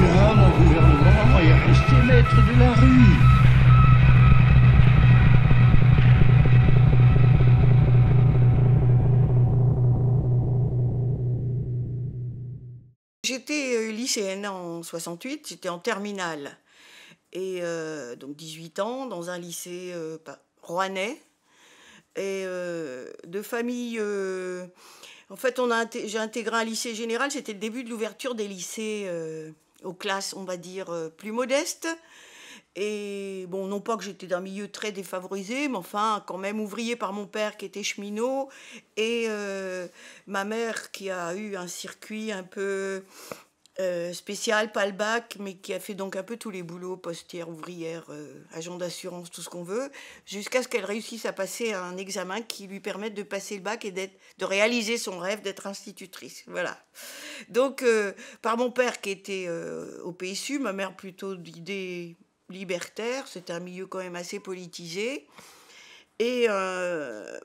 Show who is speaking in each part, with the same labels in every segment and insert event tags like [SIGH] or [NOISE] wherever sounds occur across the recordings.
Speaker 1: mon gouvernement maître de la rue. J'étais euh, lycéenne en 68, j'étais en terminale. Et euh, donc 18 ans, dans un lycée euh, rouennais. Et de famille. en fait, j'ai intégré un lycée général, c'était le début de l'ouverture des lycées aux classes, on va dire, euh, plus modestes. Et bon, non pas que j'étais d'un milieu très défavorisé, mais enfin, quand même ouvrier par mon père qui était cheminot et euh, ma mère qui a eu un circuit un peu euh, spécial pas le bac, mais qui a fait donc un peu tous les boulots, postière, ouvrière, euh, agent d'assurance, tout ce qu'on veut, jusqu'à ce qu'elle réussisse à passer un examen qui lui permette de passer le bac et de réaliser son rêve d'être institutrice. Voilà. Donc, euh, par mon père qui était au PSU, ma mère plutôt d'idées libertaires, c'est un milieu quand même assez politisé. Et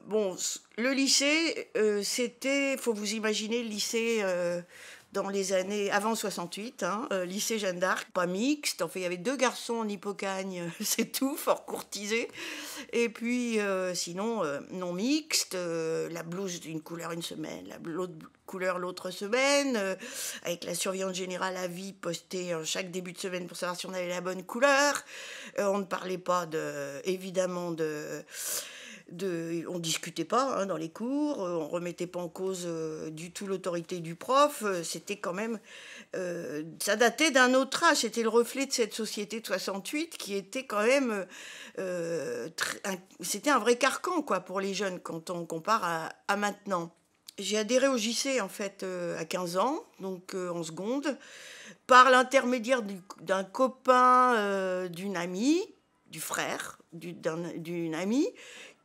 Speaker 1: bon, le lycée, c'était, faut vous imaginer, le lycée dans les années avant 68, hein, euh, lycée Jeanne d'Arc, pas mixte. En fait, il y avait deux garçons en hippocagne, [LAUGHS] c'est tout, fort courtisé. Et puis, euh, sinon, euh, non mixte, la blouse d'une couleur une semaine, l'autre couleur l'autre semaine, avec la surveillante générale à vie postée chaque début de semaine pour savoir si on avait la bonne couleur. on ne parlait pas de, évidemment de on on discutait pas hein, dans les cours, euh, on remettait pas en cause euh, du tout l'autorité du prof. Euh, c'était quand même, ça datait d'un autre âge. C'était le reflet de cette société de 68 qui était quand même, c'était un vrai carcan quoi pour les jeunes quand on compare à, maintenant. J'ai adhéré au JC en fait à 15 ans, donc en seconde, par l'intermédiaire d'un copain, d'une amie, du frère d'une amie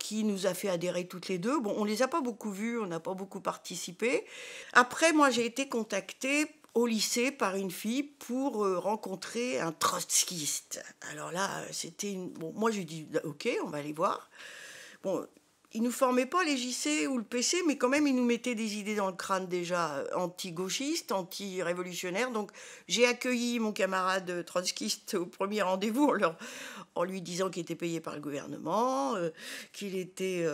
Speaker 1: qui nous a fait adhérer toutes les deux. Bon, on les a pas beaucoup vues, on n'a pas beaucoup participé. Après, moi, j'ai été contactée au lycée par une fille pour euh, rencontrer un trotskiste. Alors là, c'était une... Bon, moi, j'ai dit, ok, on va aller voir. Bon, ne nous formait pas les JC ou le PC, mais quand même, il nous mettait des idées dans le crâne déjà euh, anti gauchiste anti révolutionnaire Donc, j'ai accueilli mon camarade euh, trotskiste au premier rendez-vous en, lui disant qu'il était payé par le gouvernement, euh, qu'il était,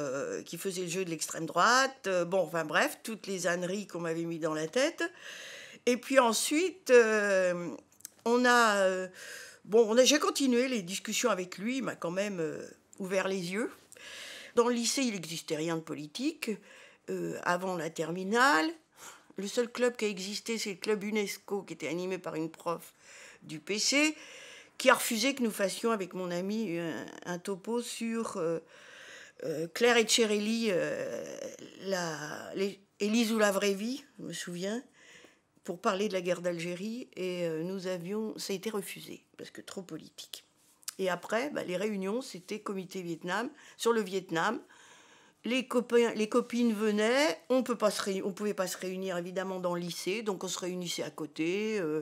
Speaker 1: faisait le jeu de l'extrême droite. bon, enfin bref, toutes les âneries qu'on m'avait mis dans la tête. Et puis ensuite, on a, bon, on j'ai continué les discussions avec lui. Il m'a quand même ouvert les yeux. Dans le lycée, il n'existait rien de politique. Euh, avant la terminale, le seul club qui a existé, c'est le club UNESCO, qui était animé par une prof du PC, qui a refusé que nous fassions avec mon ami euh, un, topo sur euh, Claire et Cherelli, la, les, Élise ou la vraie vie, je me souviens, pour parler de la guerre d'Algérie, et nous avions, ça a été refusé, parce que trop politique. Et après, bah, les réunions, c'était comité Vietnam, sur le Vietnam. Les, copains, les copines venaient, on ne pas on pouvait pas se réunir évidemment dans le lycée, donc on se réunissait à côté, euh,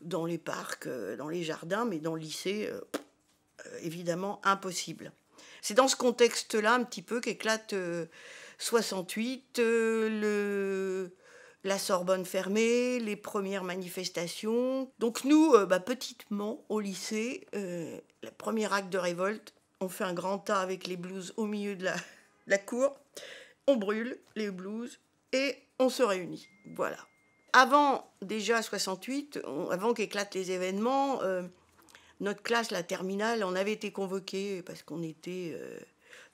Speaker 1: dans les parcs, euh, dans les jardins, mais dans le lycée, euh, évidemment impossible. C'est dans ce contexte-là un petit peu qu'éclate 68 le la Sorbonne fermée, les premières manifestations. Donc nous, euh, bah, petitement, au lycée, euh, le premier acte de révolte, on fait un grand tas avec les blouses au milieu de la, cour, on brûle les blouses et on se réunit. Voilà. Avant déjà 68, avant qu'éclatent les événements, euh, notre classe, la terminale, on avait été convoqués parce qu'on était euh,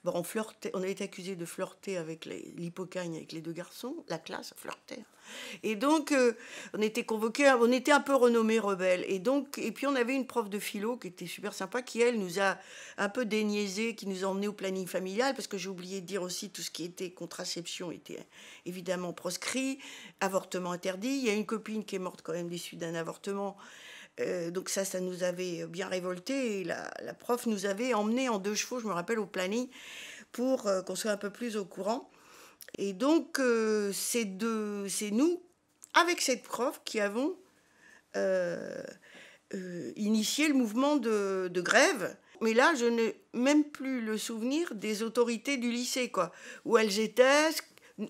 Speaker 1: on, flirtait, on a été accusé de flirter avec l'hypocagne avec les deux garçons, la classe flirtait. Et donc, euh, on était convoqué on était un peu renommés rebelle. Et, donc, et puis, on avait une prof de philo qui était super sympa, qui, elle, nous a un peu déniaisé, qui nous a emmenés au planning familial, parce que j'ai oublié de dire aussi tout ce qui était contraception était évidemment proscrit, avortement interdit. Il y a une copine qui est morte quand même d'issue d'un avortement. Euh, donc ça, ça nous avait bien révolté. La, la, prof nous avait emmenés en deux chevaux, je me rappelle, au planning pour euh, qu'on soit un peu plus au courant. Et donc euh, c'est nous, avec cette prof, qui avons initié le mouvement de, grève. Mais là, je n'ai même plus le souvenir des autorités du lycée, quoi, où elles étaient.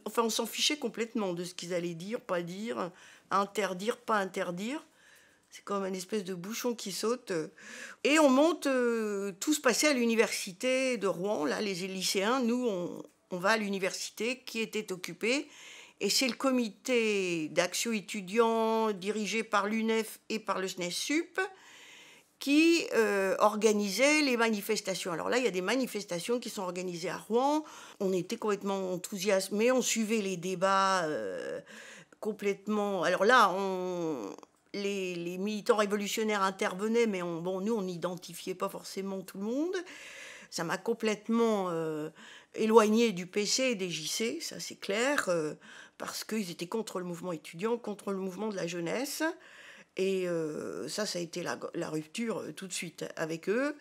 Speaker 1: Enfin, on s'en fichait complètement de ce qu'ils allaient dire, pas dire, interdire, pas interdire. C'est comme un espèce de bouchon qui saute. Euh, et on monte, euh, tout se passait à l'université de Rouen, là, les lycéens. Nous, on, on va à l'université qui était occupée. Et c'est le comité d'action étudiant dirigé par l'UNEF et par le SNESUP qui euh, organisait les manifestations. Alors là, il y a des manifestations qui sont organisées à Rouen. On était complètement enthousiasmés, on suivait les débats complètement. Alors là, on, les, militants révolutionnaires intervenaient, mais bon, nous, on n'identifiait pas forcément tout le monde. Ça m'a complètement euh, éloigné du PC et des JC, ça c'est clair, euh, parce qu'ils étaient contre le mouvement étudiant, contre le mouvement de la jeunesse. Et euh, ça, ça a été la, rupture tout de suite avec eux.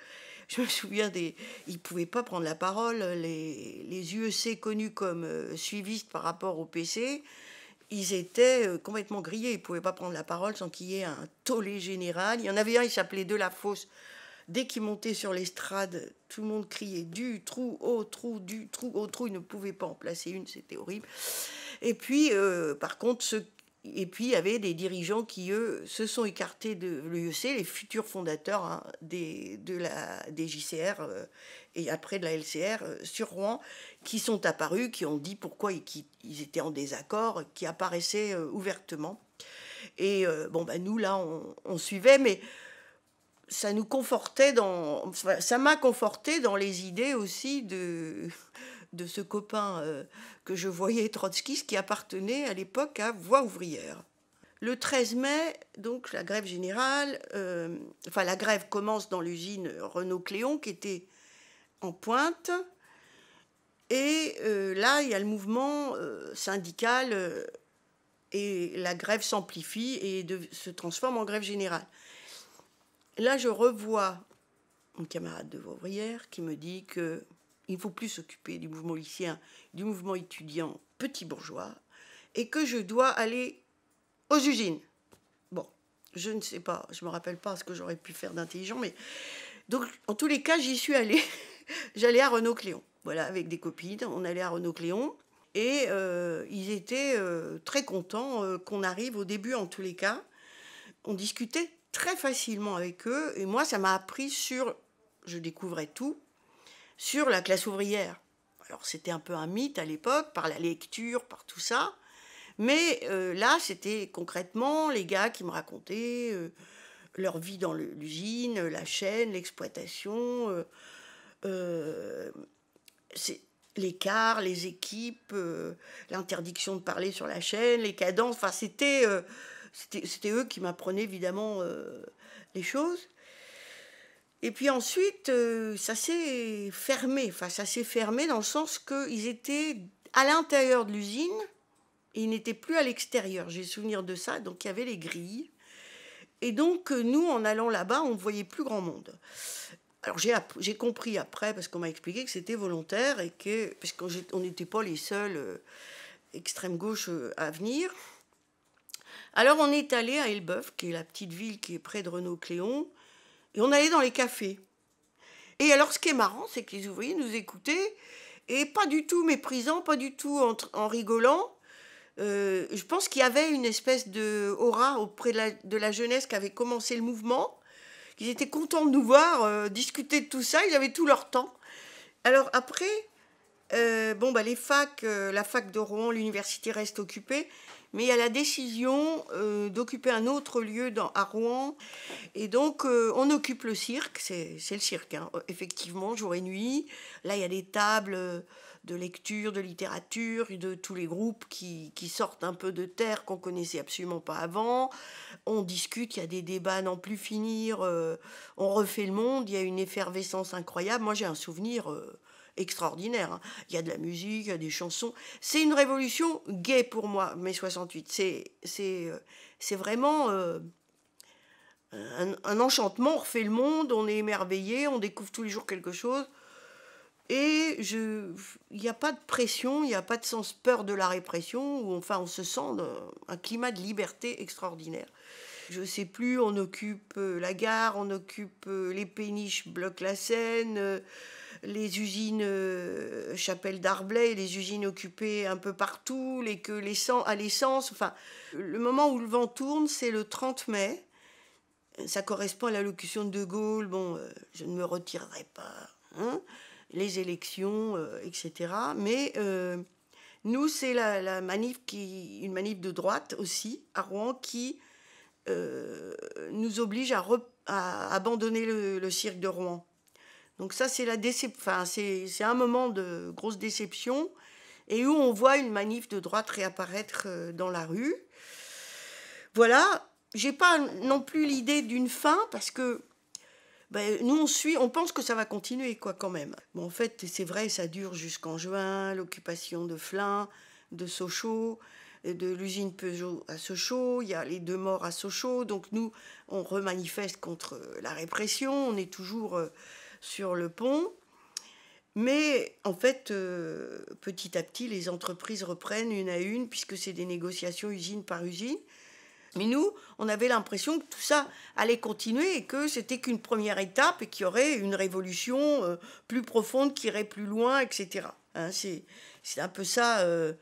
Speaker 1: Je me souviens des. Ils ne pouvaient pas prendre la parole. Les, les UEC connus comme suivistes par rapport au PC, ils étaient euh, complètement grillés. Ils ne pouvaient pas prendre la parole sans qu'il y ait un tollé général. Il y en avait un, il s'appelait De La Fosse. Dès qu'il montait sur l'estrade, tout le monde criait du trou au trou, du trou au trou. il ne pouvait pas en placer une, c'était horrible. Et puis, euh, par contre, ce et puis, il y avait des dirigeants qui, eux, se sont écartés de l'UEC, les futurs fondateurs hein, des, de la, des JCR euh, et après de la LCR euh, sur Rouen, qui sont apparus, qui ont dit pourquoi ils, qui, ils étaient en désaccord, qui apparaissaient euh, ouvertement. Et bon, ben nous, là, on, suivait, mais ça nous confortait dans. ça m'a conforté dans les idées aussi de de ce copain euh, que je voyais, ce qui appartenait à l'époque à Voix ouvrière. Le 13 mai, donc la grève générale, euh, enfin la grève commence dans l'usine Renault-Cléon qui était en pointe. Et euh, là, il y a le mouvement syndical et la grève s'amplifie et se transforme en grève générale. Là, je revois mon camarade de ouvrière qui me dit que il ne faut plus s'occuper du mouvement lycéen, du mouvement étudiant petit bourgeois, et que je dois aller aux usines. Bon, je ne sais pas, je ne me rappelle pas ce que j'aurais pu faire d'intelligent, mais... Donc, en tous les cas, j'y suis allée. [LAUGHS] J'allais à Renault-Cléon, voilà, avec des copines. On allait à Renault-Cléon, et euh, ils étaient euh, très contents euh, qu'on arrive au début, en tous les cas. On discutait très facilement avec eux, et moi, ça m'a appris sur... Je découvrais tout, sur la classe ouvrière. Alors c'était un peu un mythe à l'époque, par la lecture, par tout ça. Mais euh, là, c'était concrètement les gars qui me racontaient euh, leur vie dans l'usine, la chaîne, l'exploitation, euh, euh l'écart, les équipes, l'interdiction de parler sur la chaîne, les cadences. Enfin, c'était eux qui m'apprenaient évidemment les choses. Et puis ensuite, euh, ça s'est fermé. Enfin, ça s'est fermé dans le sens qu'ils étaient à l'intérieur de l'usine et ils n'étaient plus à l'extérieur. J'ai souvenir de ça. Donc, il y avait les grilles. Et donc, euh, nous, en allant là-bas, on ne voyait plus grand monde. Alors, j'ai compris après, parce qu'on m'a expliqué que c'était volontaire et que, parce qu'on n'était pas les seuls euh, extrême gauche à venir. Alors, on est allé à Elbeuf, qui est la petite ville qui est près de Renault-Cléon on allait dans les cafés. Et alors, ce qui est marrant, c'est que les ouvriers nous écoutaient, et pas du tout méprisants, pas du tout en, rigolant. Euh, je pense qu'il y avait une espèce de aura auprès de la, jeunesse qui avait commencé le mouvement. Ils étaient contents de nous voir euh, discuter de tout ça. Ils avaient tout leur temps. Alors après, euh, bon, bah, les facs, la fac de Rouen, l'université reste occupée mais il y a la décision euh, d'occuper un autre lieu dans, à Rouen. Et donc, euh, on occupe le cirque, c'est le cirque, hein. euh, effectivement, jour et nuit. Là, il y a des tables de lecture, de littérature, de tous les groupes qui, sortent un peu de terre qu'on connaissait absolument pas avant. On discute, il y a des débats n'en plus finir, on refait le monde, il y a une effervescence incroyable. Moi, j'ai un souvenir extraordinaire. Hein. Il y a de la musique, il y a des chansons. C'est une révolution gay pour moi, mai 68. Euh, c'est, vraiment euh, un, enchantement. On refait le monde, on est émerveillé, on découvre tous les jours quelque chose. Et je, il n'y a pas de pression, il n'y a pas de sens peur de la répression, où enfin on se sent un climat de liberté extraordinaire je ne sais plus, on occupe euh, la gare, on occupe les péniches, bloque la Seine, les usines euh, Chapelle d'Arblay, les usines occupées un peu partout, les queues à l'essence. Enfin, le moment où le vent tourne, c'est le 30 mai. Ça correspond à l'allocution de De Gaulle. Bon, euh, je ne me retirerai pas. Hein. les élections, euh, etc. Mais nous, c'est la, manif qui, une manif de droite aussi à Rouen qui nous oblige à, abandonner le cirque de Rouen. Donc ça, c'est un moment de grosse déception et où on voit une manif de droite réapparaître euh, dans la rue. Voilà, j'ai pas non plus l'idée d'une fin parce que ben, nous on suit, on pense que ça va continuer quoi quand même. Bon, en fait, c'est vrai, ça dure jusqu'en juin, l'occupation de Flins, de Sochaux, euh, de l'usine Peugeot à Sochaux, il y a les deux morts à Sochaux, donc nous on remanifeste contre euh, la répression, on est toujours sur le pont. Mais en fait, euh, petit à petit, les entreprises reprennent une à une, puisque c'est des négociations usine par usine. Mais nous, on avait l'impression que tout ça allait continuer et que c'était qu'une première étape et qu'il y aurait une révolution euh, plus profonde qui irait plus loin, etc. Hein, c'est, un peu ça. Euh,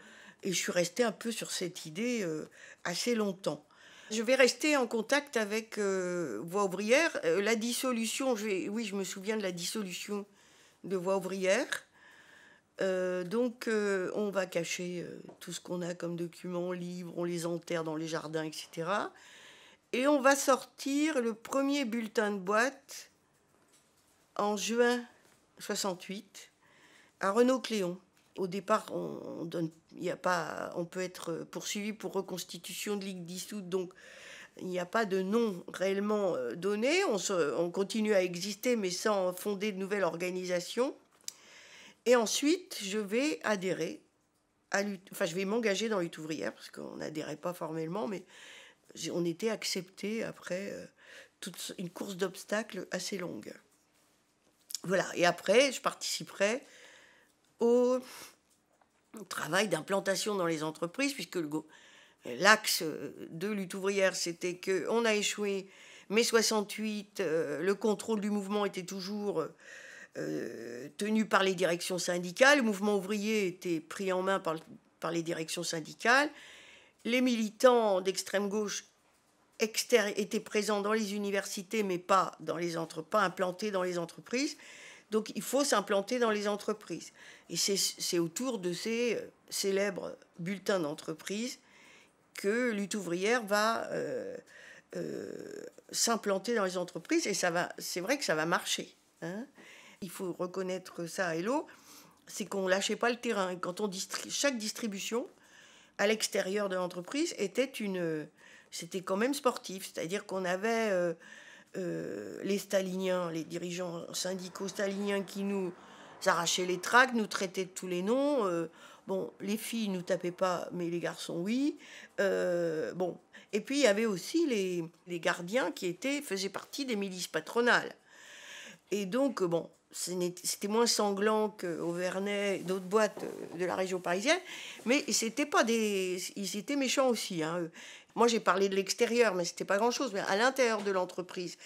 Speaker 1: et je suis restée un peu sur cette idée assez longtemps. Je vais rester en contact avec euh, Voix ouvrière. Euh, la dissolution, oui, je me souviens de la dissolution de Voix ouvrière. Euh, donc, on va cacher tout ce qu'on a comme documents, livres, on les enterre dans les jardins, etc. Et on va sortir le premier bulletin de boîte en juin 68 à renault Cléon au départ, on, donne, a pas, on peut être poursuivi pour reconstitution de ligue dissoute, donc il n'y a pas de nom réellement euh, donné. On, continue à exister, mais sans fonder de nouvelles organisations. Et ensuite, je vais adhérer à lutte, enfin, je vais m'engager dans lutte ouvrière, parce qu'on n'adhérait pas formellement, mais on était accepté après euh, toute une course d'obstacles assez longue. Voilà. Et après, je participerai au travail d'implantation dans les entreprises, puisque l'axe euh, de lutte ouvrière, c'était qu'on a échoué. Mai 68, euh, le contrôle du mouvement était toujours euh, tenu par les directions syndicales. Le mouvement ouvrier était pris en main par, les directions syndicales. Les militants d'extrême gauche étaient présents dans les universités, mais pas, dans les pas implantés dans les entreprises. Donc il faut s'implanter dans les entreprises. Et c'est autour de ces euh, célèbres bulletins d'entreprise que lutte ouvrière va euh, euh, s'implanter dans les entreprises et ça va, c'est vrai que ça va marcher. Hein. Il faut reconnaître ça à c'est qu'on ne lâchait pas le terrain. quand on chaque distribution à l'extérieur de l'entreprise était une, c'était quand même sportif, c'est-à-dire qu'on avait euh, les staliniens, les dirigeants syndicaux staliniens qui nous arrachaient les tracts, nous traitaient de tous les noms. Euh, bon, les filles nous tapaient pas, mais les garçons, oui. Euh, bon, et puis il y avait aussi les, gardiens qui étaient, faisaient partie des milices patronales. Et donc, bon, c'était moins sanglant qu'au Vernet, d'autres boîtes de la région parisienne, mais c'était pas des, ils étaient méchants aussi. Hein. Moi, j'ai parlé de l'extérieur, mais c'était pas grand-chose. Mais à l'intérieur de l'entreprise,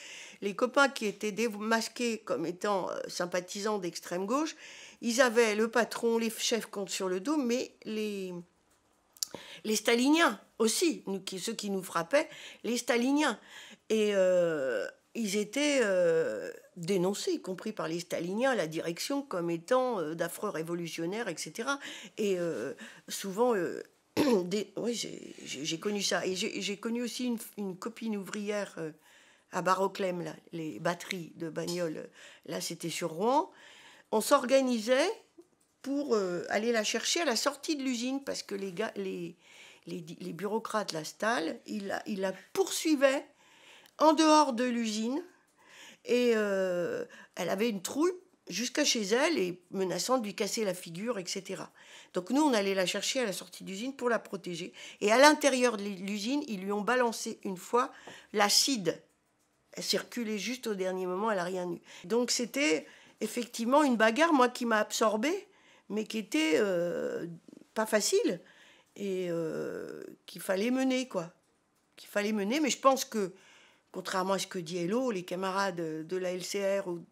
Speaker 1: les copains qui étaient démasqués comme étant euh, sympathisants d'extrême gauche, ils avaient le patron, les chefs comptent sur le dos, mais les, les staliniens aussi, nous, qui, ceux qui nous frappaient, les staliniens. Et euh, ils étaient euh, dénoncés, y compris par les staliniens, la direction comme étant d'affreux révolutionnaires, etc. Et souvent [COUGHS] oui, j'ai connu ça. Et j'ai connu aussi une, copine ouvrière euh, à Baroclem, les batteries de bagnole. Euh, là, c'était sur Rouen. On s'organisait pour euh, aller la chercher à la sortie de l'usine parce que les, gars, les, les, les bureaucrates, la stalle, ils la, poursuivaient en dehors de l'usine. Et elle avait une troupe jusqu'à chez elle et menaçant de lui casser la figure, etc. Donc nous, on allait la chercher à la sortie d'usine pour la protéger. Et à l'intérieur de l'usine, ils lui ont balancé une fois l'acide. Elle circulait juste au dernier moment, elle n'a rien eu. Donc c'était effectivement une bagarre, moi, qui m'a absorbée, mais qui était euh, pas facile et euh, qu'il fallait mener, quoi. Qu'il fallait mener, mais je pense que, contrairement à ce que dit Hello, les camarades de la LCR ou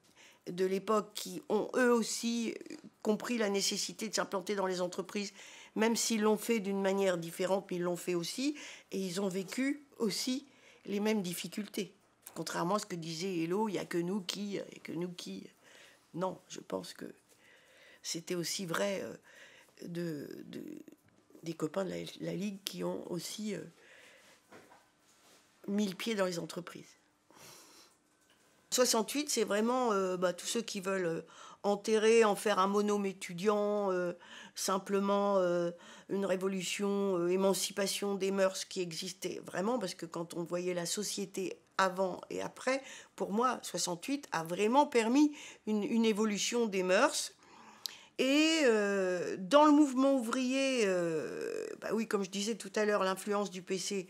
Speaker 1: de l'époque qui ont eux aussi compris la nécessité de s'implanter dans les entreprises, même s'ils l'ont fait d'une manière différente, mais ils l'ont fait aussi, et ils ont vécu aussi les mêmes difficultés. Contrairement à ce que disait Hello, il n'y a que nous qui, et que nous qui. Non, je pense que c'était aussi vrai euh, de, des copains de la, Ligue qui ont aussi euh, mis le pied dans les entreprises. 68, c'est vraiment euh, bah, tous ceux qui veulent euh, enterrer, en faire un monôme étudiant, euh, simplement une révolution, émancipation des mœurs qui existait vraiment, parce que quand on voyait la société avant et après, pour moi, 68 a vraiment permis une, évolution des mœurs. Et dans le mouvement ouvrier, bah oui, comme je disais tout à l'heure, l'influence du PC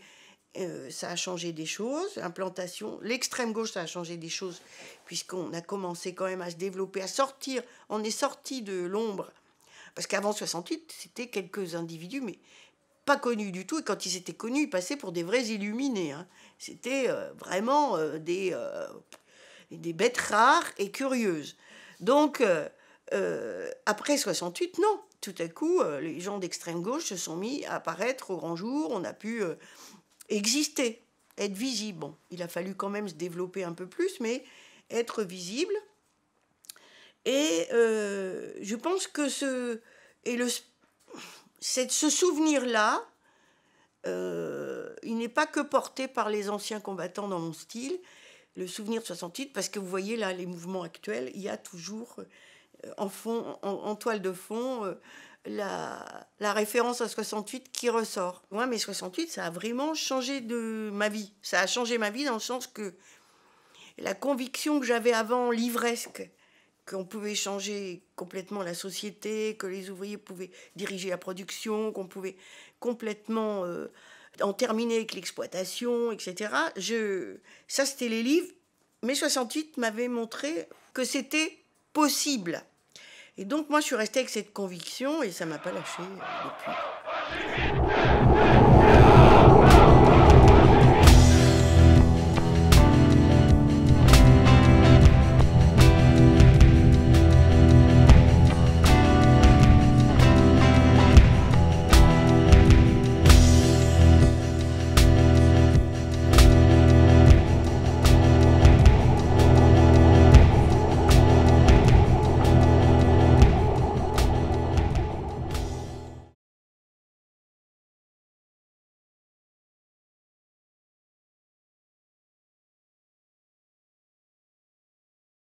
Speaker 1: euh, ça a changé des choses, implantation. L'extrême gauche, ça a changé des choses, puisqu'on a commencé quand même à se développer, à sortir. On est sorti de l'ombre. Parce qu'avant 68, c'était quelques individus, mais pas connus du tout. Et quand ils étaient connus, ils passaient pour des vrais illuminés. Hein. C'était euh, vraiment euh, des, des bêtes rares et curieuses. Donc, après 68, non. Tout à coup, les gens d'extrême gauche se sont mis à apparaître au grand jour. On a pu exister, être visible. Bon, il a fallu quand même se développer un peu plus, mais être visible. Et euh, je pense que ce, et le, ce souvenir-là, euh, il n'est pas que porté par les anciens combattants dans mon style, le souvenir de 68, parce que vous voyez là, les mouvements actuels, il y a toujours euh, en, fond, en, toile de fond la, référence à 68 qui ressort. Moi, mais 68, ça a vraiment changé de ma vie. Ça a changé ma vie dans le sens que la conviction que j'avais avant, livresque, qu'on pouvait changer complètement la société, que les ouvriers pouvaient diriger la production, qu'on pouvait complètement euh, en terminer avec l'exploitation, etc. ça, c'était les livres. Mais 68 m'avait montré que c'était possible. Et donc moi, je suis restée avec cette conviction et ça ne m'a pas lâché euh, depuis.